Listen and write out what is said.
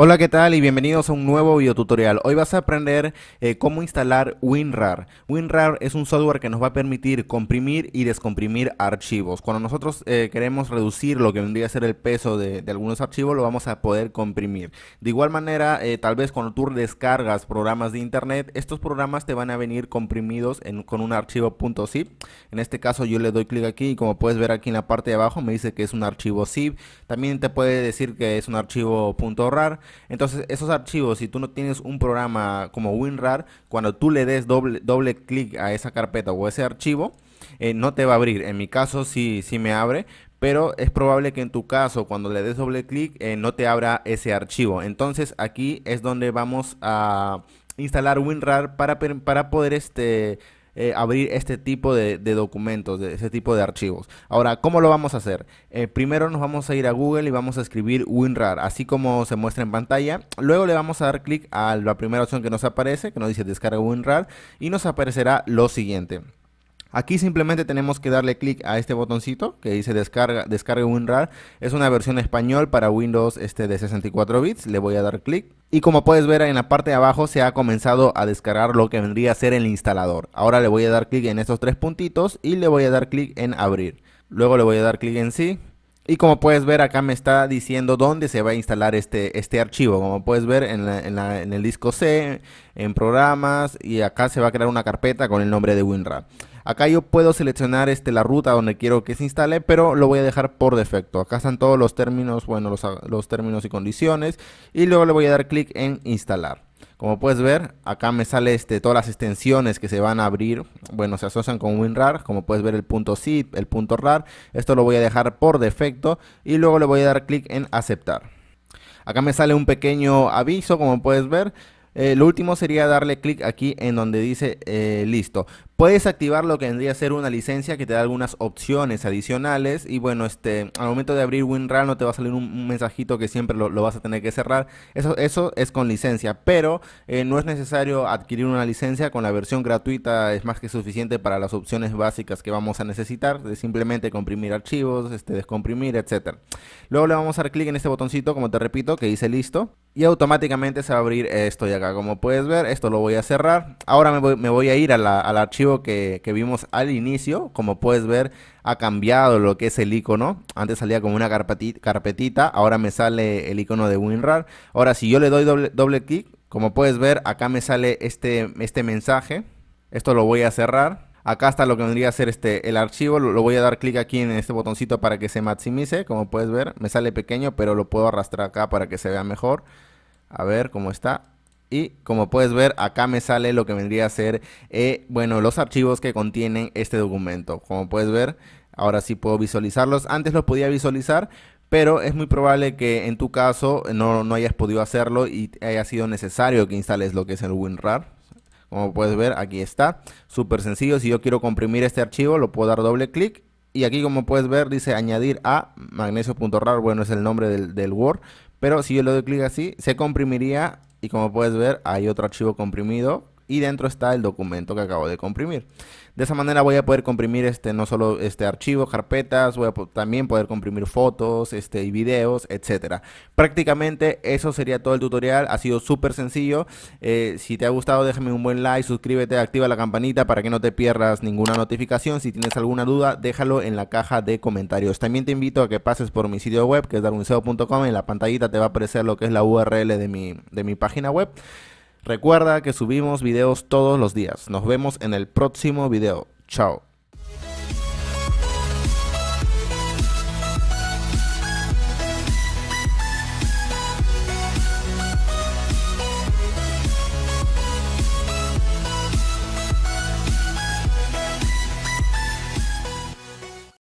Hola, ¿qué tal? Y bienvenidos a un nuevo video tutorial Hoy vas a aprender eh, cómo instalar WinRAR. WinRAR es un software que nos va a permitir comprimir y descomprimir archivos. Cuando nosotros eh, queremos reducir lo que vendría a ser el peso de, algunos archivos, lo vamos a poder comprimir. De igual manera, eh, tal vez cuando tú descargas programas de internet, estos programas te van a venir comprimidos con un archivo .zip. En este caso yo le doy clic aquí y como puedes ver aquí en la parte de abajo me dice que es un archivo zip. También te puede decir que es un archivo .rar entonces, esos archivos, si tú no tienes un programa como WinRAR, cuando tú le des doble, doble clic a esa carpeta o ese archivo, eh, no te va a abrir. En mi caso sí, me abre, pero es probable que en tu caso cuando le des doble clic eh, no te abra ese archivo. Entonces aquí es donde vamos a instalar WinRAR para, para poder este, eh, abrir este tipo de, documentos, de este tipo de archivos. Ahora, ¿cómo lo vamos a hacer? Eh, primero nos vamos a ir a Google y vamos a escribir WinRAR, así como se muestra en pantalla. Luego le vamos a dar clic a la primera opción que nos aparece, que nos dice descarga WinRAR, y nos aparecerá lo siguiente. Aquí simplemente tenemos que darle clic a este botoncito que dice descarga, descarga WinRAR. Es una versión español para Windows este de 64 bits. Le voy a dar clic. Y como puedes ver en la parte de abajo se ha comenzado a descargar lo que vendría a ser el instalador. Ahora le voy a dar clic en estos tres puntitos y le voy a dar clic en abrir. Luego le voy a dar clic en sí. Y como puedes ver acá me está diciendo dónde se va a instalar este, este archivo. Como puedes ver en, en el disco C, en programas y acá se va a crear una carpeta con el nombre de WinRAR. Acá yo puedo seleccionar este, la ruta donde quiero que se instale, pero lo voy a dejar por defecto. Acá están todos los términos, bueno, los, términos y condiciones. Y luego le voy a dar clic en instalar. Como puedes ver, acá me sale este, todas las extensiones que se van a abrir. Bueno, se asocian con WinRAR. Como puedes ver, el punto .zip, el punto .rar. Esto lo voy a dejar por defecto. Y luego le voy a dar clic en aceptar. Acá me sale un pequeño aviso, como puedes ver. Eh, lo último sería darle clic aquí en donde dice eh, listo. Puedes activar lo que vendría a ser una licencia que te da algunas opciones adicionales y bueno, este, al momento de abrir WinRAR no te va a salir un, mensajito que siempre lo, vas a tener que cerrar. Eso, eso es con licencia, pero eh, no es necesario adquirir una licencia con la versión gratuita, es más que suficiente para las opciones básicas que vamos a necesitar, de simplemente comprimir archivos, este, descomprimir, etc. Luego le vamos a dar clic en este botoncito, como te repito, que dice listo y automáticamente se va a abrir esto de acá. Como puedes ver, esto lo voy a cerrar. Ahora me voy, a ir al archivo que, vimos al inicio. Como puedes ver, ha cambiado lo que es el icono. Antes salía como una carpetita, ahora me sale el icono de WinRAR. Ahora, si yo le doy doble, doble clic, como puedes ver, acá me sale este, este mensaje. Esto lo voy a cerrar acá está lo que vendría a ser este, el archivo, lo, lo voy a dar clic aquí en este botoncito para que se maximice, como puedes ver, me sale pequeño, pero lo puedo arrastrar acá para que se vea mejor. A ver cómo está. Y como puedes ver, acá me sale lo que vendría a ser, eh, bueno, los archivos que contienen este documento. Como puedes ver, ahora sí puedo visualizarlos. Antes los podía visualizar, pero es muy probable que en tu caso no, no hayas podido hacerlo y haya sido necesario que instales lo que es el WinRAR. Como puedes ver, aquí está. Súper sencillo. Si yo quiero comprimir este archivo, lo puedo dar doble clic. Y aquí, como puedes ver, dice añadir a magnesio.rar. Bueno, es el nombre del, del Word pero si yo le doy clic así, se comprimiría y como puedes ver hay otro archivo comprimido y dentro está el documento que acabo de comprimir. De esa manera voy a poder comprimir este no solo este archivo, carpetas, voy a también poder comprimir fotos, este y videos, etcétera. Prácticamente eso sería todo el tutorial, ha sido súper sencillo. Eh, si te ha gustado déjame un buen like, suscríbete, activa la campanita para que no te pierdas ninguna notificación. Si tienes alguna duda, déjalo en la caja de comentarios. También te invito a que pases por mi sitio web que es darwinseo.com, en la pantallita te va a aparecer lo que es la URL de mi de mi página web. Recuerda que subimos videos todos los días. Nos vemos en el próximo video. Chao.